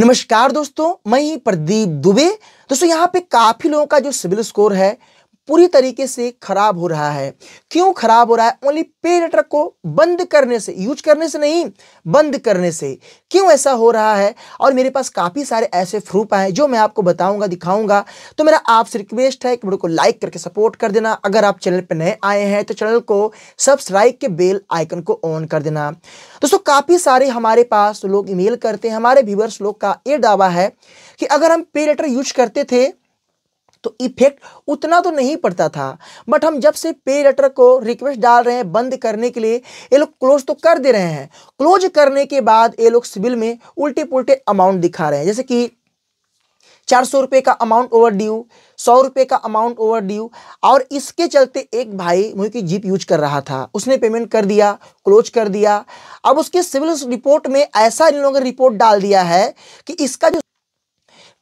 नमस्कार दोस्तों मैं प्रदीप दुबे दोस्तों यहाँ पे काफी लोगों का जो सिविल स्कोर है पूरी तरीके से खराब हो रहा है क्यों खराब हो रहा है ओनली पे लेटर को बंद करने से यूज करने से नहीं बंद करने से क्यों ऐसा हो रहा है और मेरे पास काफ़ी सारे ऐसे प्रूफ आए जो मैं आपको बताऊंगा दिखाऊंगा तो मेरा आपसे रिक्वेस्ट है कि वीडियो को लाइक करके सपोर्ट कर देना अगर आप चैनल पर नए आए हैं तो चैनल को सब्सक्राइब के बेल आइकन को ऑन कर देना दोस्तों काफ़ी सारे हमारे पास लोग ईमेल करते हैं हमारे व्यूवर्स लोग का ये दावा है कि अगर हम पे लेटर यूज करते थे तो इफेक्ट उतना तो नहीं पड़ता था बट हम जब से पे लेटर को रिक्वेस्ट डाल रहे हैं बंद करने के लिए ये लोग क्लोज तो कर दे रहे हैं क्लोज करने के बाद ये लोग सिविल में उल्टे पुलटे अमाउंट दिखा रहे हैं जैसे कि चार सौ रुपये का अमाउंट ओवर ड्यू सौ रुपये का अमाउंट ओवर ड्यू और इसके चलते एक भाई मुझे की जीप यूज कर रहा था उसने पेमेंट कर दिया क्लोज कर दिया अब उसके सिविल रिपोर्ट में ऐसा इन लोगों ने रिपोर्ट डाल दिया है कि इसका जो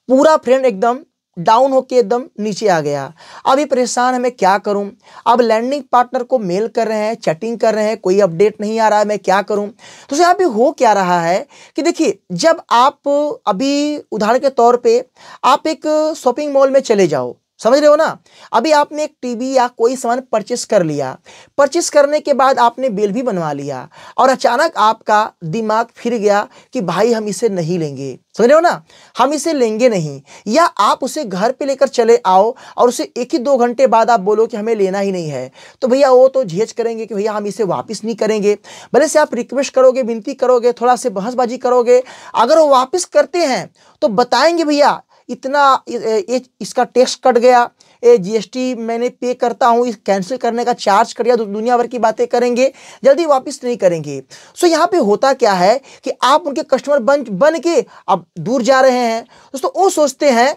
पूरा फ्रेंड एकदम डाउन होके एकदम नीचे आ गया अभी परेशान है मैं क्या करूं अब लैंडिंग पार्टनर को मेल कर रहे हैं चैटिंग कर रहे हैं कोई अपडेट नहीं आ रहा है मैं क्या करूं तो यहाँ पे हो क्या रहा है कि देखिए जब आप अभी उदाहरण के तौर पे आप एक शॉपिंग मॉल में चले जाओ समझ रहे हो ना अभी आपने एक टीवी या कोई सामान परचेस कर लिया परचेस करने के बाद आपने बिल भी बनवा लिया और अचानक आपका दिमाग फिर गया कि भाई हम इसे नहीं लेंगे समझ रहे हो ना हम इसे लेंगे नहीं या आप उसे घर पे लेकर चले आओ और उसे एक ही दो घंटे बाद आप बोलो कि हमें लेना ही नहीं है तो भैया वो तो झेज करेंगे कि भैया हम इसे वापस नहीं करेंगे भले से आप रिक्वेस्ट करोगे विनती करोगे थोड़ा से बहसबाजी करोगे अगर वो वापस करते हैं तो बताएंगे भैया इतना ये इसका टैक्स कट गया ए जीएसटी मैंने पे करता हूँ इस कैंसिल करने का चार्ज कर दिया दुनिया भर की बातें करेंगे जल्दी वापस नहीं करेंगे सो यहाँ पे होता क्या है कि आप उनके कस्टमर बन बन के अब दूर जा रहे हैं दोस्तों वो सोचते हैं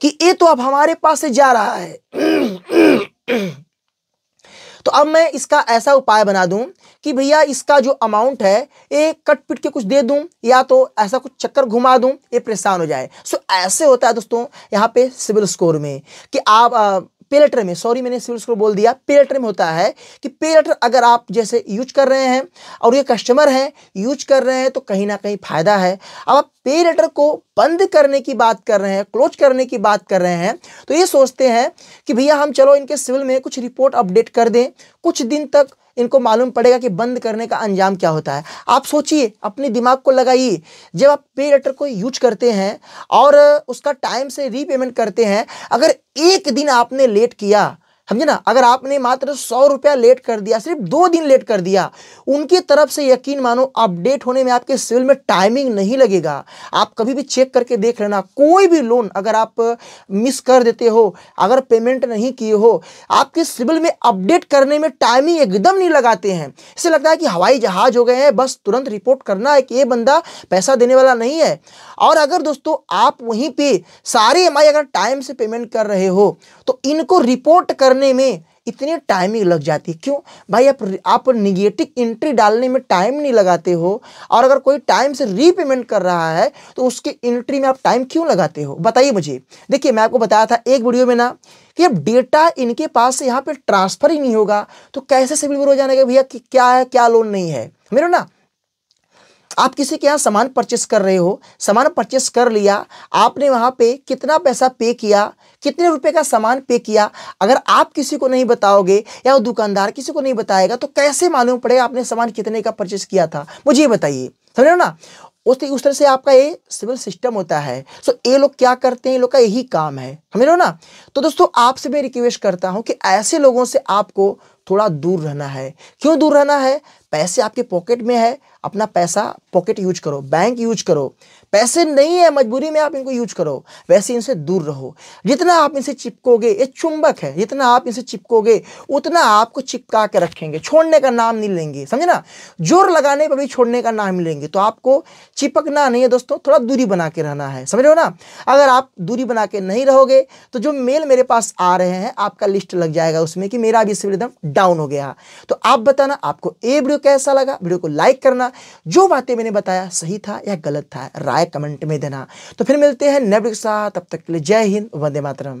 कि ये तो अब हमारे पास से जा रहा है अब मैं इसका ऐसा उपाय बना दूं कि भैया इसका जो अमाउंट है ये कट पिट के कुछ दे दूं या तो ऐसा कुछ चक्कर घुमा दूं ये परेशान हो जाए सो ऐसे होता है दोस्तों यहाँ पे सिविल स्कोर में कि आप पेलेटर में सॉरी मैंने सिविल स्कोर बोल दिया पेलेटर में होता है कि पेलेटर अगर आप जैसे यूज कर रहे हैं और ये कस्टमर हैं यूज कर रहे हैं तो कहीं ना कहीं फ़ायदा है अब आप पे लेटर को बंद करने की बात कर रहे हैं क्लोज करने की बात कर रहे हैं तो ये सोचते हैं कि भैया हम चलो इनके सिविल में कुछ रिपोर्ट अपडेट कर दें कुछ दिन तक इनको मालूम पड़ेगा कि बंद करने का अंजाम क्या होता है आप सोचिए अपने दिमाग को लगाइए जब आप पे लेटर को यूज करते हैं और उसका टाइम से रीपेमेंट करते हैं अगर एक दिन आपने लेट किया समझे ना अगर आपने मात्र सौ रुपया लेट कर दिया सिर्फ दो दिन लेट कर दिया उनकी तरफ से यकीन मानो अपडेट होने में आपके सिविल में टाइमिंग नहीं लगेगा आप कभी भी चेक करके देख लेना कोई भी लोन अगर आप मिस कर देते हो अगर पेमेंट नहीं किए हो आपके सिविल में अपडेट करने में टाइमिंग एकदम नहीं लगाते हैं इससे लगता है कि हवाई जहाज हो गए हैं बस तुरंत रिपोर्ट करना है कि ये बंदा पैसा देने वाला नहीं है और अगर दोस्तों आप वहीं पर सारे एम अगर टाइम से पेमेंट कर रहे हो तो इनको रिपोर्ट करने करने में इतनी टाइमिंग लग जाती है क्यों भाई आप आप निगेटिव एंट्री डालने में टाइम नहीं लगाते हो और अगर कोई टाइम से रीपेमेंट कर रहा है तो उसके एंट्री में आप टाइम क्यों लगाते हो बताइए मुझे देखिए मैं आपको बताया था एक वीडियो में ना कि अब डेटा इनके पास से यहाँ पर ट्रांसफ़र ही नहीं होगा तो कैसे सिविल विरोध हो जानेगा भैया क्या है क्या लोन नहीं है मेरे ना आप किसी के यहाँ सामान परचेस कर रहे हो सामान परचेस कर लिया आपने वहाँ पे कितना पैसा पे किया कितने रुपए का सामान पे किया अगर आप किसी को नहीं बताओगे या वो दुकानदार किसी को नहीं बताएगा तो कैसे मालूम पड़ेगा आपने सामान कितने का परचेस किया था मुझे ये बताइए समझ रहे हो ना उस उस तरह से आपका ये सिविल सिस्टम होता है सो ये लोग क्या करते हैं ये लोग का यही काम है समझ लो ना तो दोस्तों आपसे मैं रिक्वेस्ट करता हूँ कि ऐसे लोगों से आपको थोड़ा दूर रहना है क्यों दूर रहना है पैसे आपके पॉकेट में है अपना पैसा पॉकेट यूज करो बैंक यूज करो पैसे नहीं है मजबूरी में आप इनको यूज करो वैसे इनसे दूर रहो जितना आप इनसे चिपकोगे ये चुंबक है जितना आप इनसे चिपकोगे उतना आपको चिपका के रखेंगे छोड़ने का नाम नहीं लेंगे समझे ना जोर लगाने पर भी छोड़ने का नाम लेंगे तो आपको चिपकना नहीं है दोस्तों थोड़ा दूरी बना के रहना है समझ रहे हो ना अगर आप दूरी बना के नहीं रहोगे तो जो मेल मेरे पास आ रहे हैं आपका लिस्ट लग जाएगा उसमें कि मेरा भी सिविल एकदम डाउन हो गया तो आप बताना आपको ए वीडियो कैसा लगा वीडियो को लाइक करना जो बातें मैंने बताया सही था या गलत था राय कमेंट में देना तो फिर मिलते हैं नेब्रिक साथ तब तक के लिए जय हिंद वंदे मातरम